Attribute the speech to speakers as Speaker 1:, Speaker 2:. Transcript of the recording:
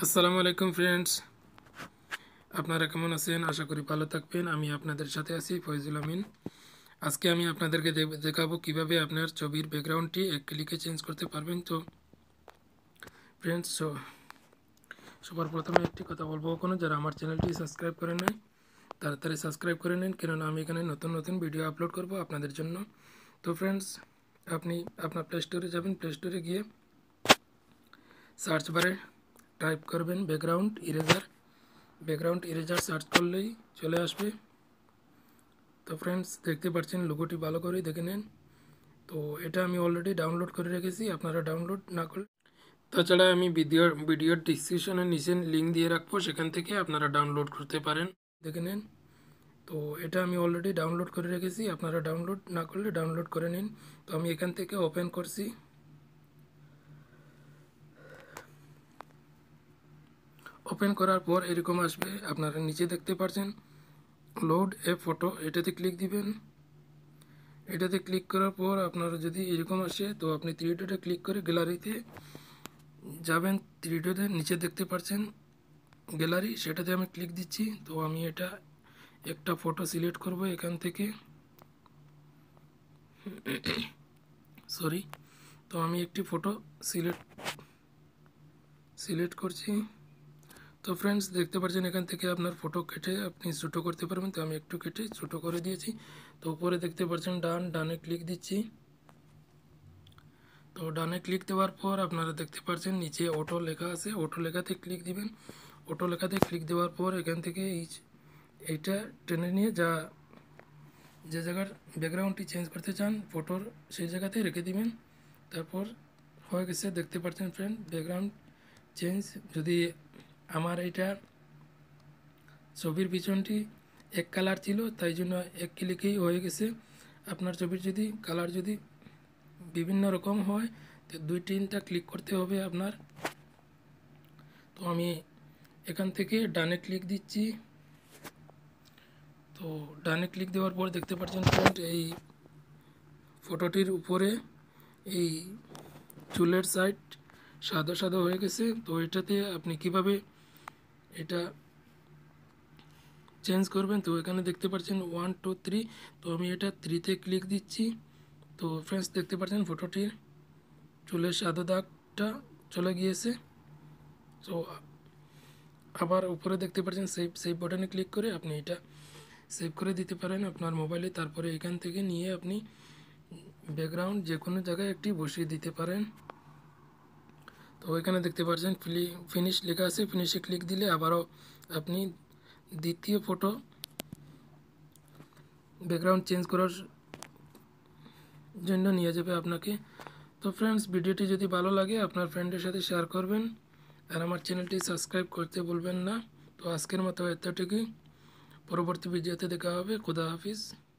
Speaker 1: আসসালামু আলাইকুম ফ্রেন্ডস আপনারা কেমন আছেন আশা করি ভালো থাকবেন আমি আপনাদের সাথে আছি ফয়জুল আমিন আজকে আমি আপনাদেরকে দেখাবো কিভাবে আপনার ছবির ব্যাকগ্রাউন্ডটি এক ক্লিকে চেঞ্জ করতে পারবেন তো ফ্রেন্ডস সবার প্রথমে একটি কথা বলবো কোনো যারা আমার চ্যানেলটি সাবস্ক্রাইব করে নেয় তাড়াতাড়ি সাবস্ক্রাইব করে নিন কেননা আমি এখানে নতুন নতুন ভিডিও আপলোড করব আপনাদের জন্য তো ফ্রেন্ডস আপনি আপনার প্লে স্টোরে যাবেন প্লে স্টোরে গিয়ে সার্চ বারে টাইপ করবেন background eraser background eraser search করলেই চলে আসবে তো ফ্রেন্ডস দেখতে পাচ্ছেন লোগোটি ভালো করে দেখে নেন তো এটা আমি অলরেডি ডাউনলোড করে রেখেছি আপনারা ডাউনলোড না করলে তাছাড়া আমি ভিডিও ভিডিওর ডিসক্রিপশনের নিচে লিঙ্ক দিয়ে রাখবো সেখান থেকে আপনারা ডাউনলোড করতে পারেন দেখে নেন তো এটা আমি অলরেডি ডাউনলোড করে রেখেছি আপনারা ডাউনলোড না করলে ডাউনলোড করে নিন তো আমি এখান থেকে ওপেন করছি ওপেন করার পর এরকম আসবে আপনারা নিচে দেখতে পারছেন লোড এ ফটো এটাতে ক্লিক দিবেন এটাতে ক্লিক করার পর আপনারা যদি এরকম আসে তো আপনি থ্রিডিটা ক্লিক করে গ্যালারিতে যাবেন থ্রিডিতে নিচে দেখতে পারছেন গ্যালারি সেটাতে আমি ক্লিক দিচ্ছি তো আমি এটা একটা ফটো সিলেক্ট করব এখান থেকে সরি তো আমি একটি ফটো সিলেক্ট সিলেক্ট করছি তো ফ্রেন্ডস দেখতে পাচ্ছেন এখান থেকে আপনার ফটো কেটে আপনি ছোটো করতে পারবেন তো আমি একটু কেটে ছোটো করে দিয়েছি তো উপরে দেখতে পাচ্ছেন ডান ডানে ক্লিক দিচ্ছি তো ডানে ক্লিক দেওয়ার পর আপনারা দেখতে পাচ্ছেন নিচে অটো লেখা আছে অটো লেখাতে ক্লিক দিবেন অটো লেখাতে ক্লিক দেওয়ার পর এখান থেকে এই এইটা টেনে নিয়ে যা যে জায়গার ব্যাকগ্রাউন্ডটি চেঞ্জ করতে চান ফটোর সেই জায়গাতে রেখে দিবেন তারপর হয়ে গেছে দেখতে পাচ্ছেন ফ্রেন্ড ব্যাকগ্রাউন্ড চেঞ্জ যদি আমার এটা ছবির পিছনটি এক কালার ছিল তাই জন্য এক ক্লিকেই হয়ে গেছে আপনার ছবির যদি কালার যদি বিভিন্ন রকম হয় তো দুই তিনটা ক্লিক করতে হবে আপনার তো আমি এখান থেকে ডানে ক্লিক দিচ্ছি তো ডানে ক্লিক দেওয়ার পর দেখতে পাচ্ছেন ফ্রেন্ড এই ফটোটির উপরে এই চুলের সাইড সাদা সাদা হয়ে গেছে তো এটাতে আপনি কিভাবে এটা চেঞ্জ করবেন তো এখানে দেখতে পাচ্ছেন ওয়ান টু থ্রি তো আমি এটা থ্রিতে ক্লিক দিচ্ছি তো ফ্রেন্ডস দেখতে পাচ্ছেন ফটোটির চুলের সাদা দাগটা চলে গিয়েছে সো আবার উপরে দেখতে পাচ্ছেন সেভ সেভ বাটনে ক্লিক করে আপনি এটা সেভ করে দিতে পারেন আপনার মোবাইলে তারপরে এখান থেকে নিয়ে আপনি ব্যাকগ্রাউন্ড যে কোনো জায়গায় একটি বসিয়ে দিতে পারেন তো ওইখানে দেখতে পাচ্ছেন ফিনিশ লেখা আছে ফিনিশে ক্লিক দিলে আবারও আপনি দ্বিতীয় ফটো ব্যাকগ্রাউন্ড চেঞ্জ করার জন্য নিয়ে যাবে আপনাকে তো ফ্রেন্ডস ভিডিওটি যদি ভালো লাগে আপনার ফ্রেন্ডের সাথে শেয়ার করবেন আর আমার চ্যানেলটি সাবস্ক্রাইব করতে বলবেন না তো আজকের মতো এতটুকুই পরবর্তী ভিডিওতে দেখা হবে খুদা হাফিজ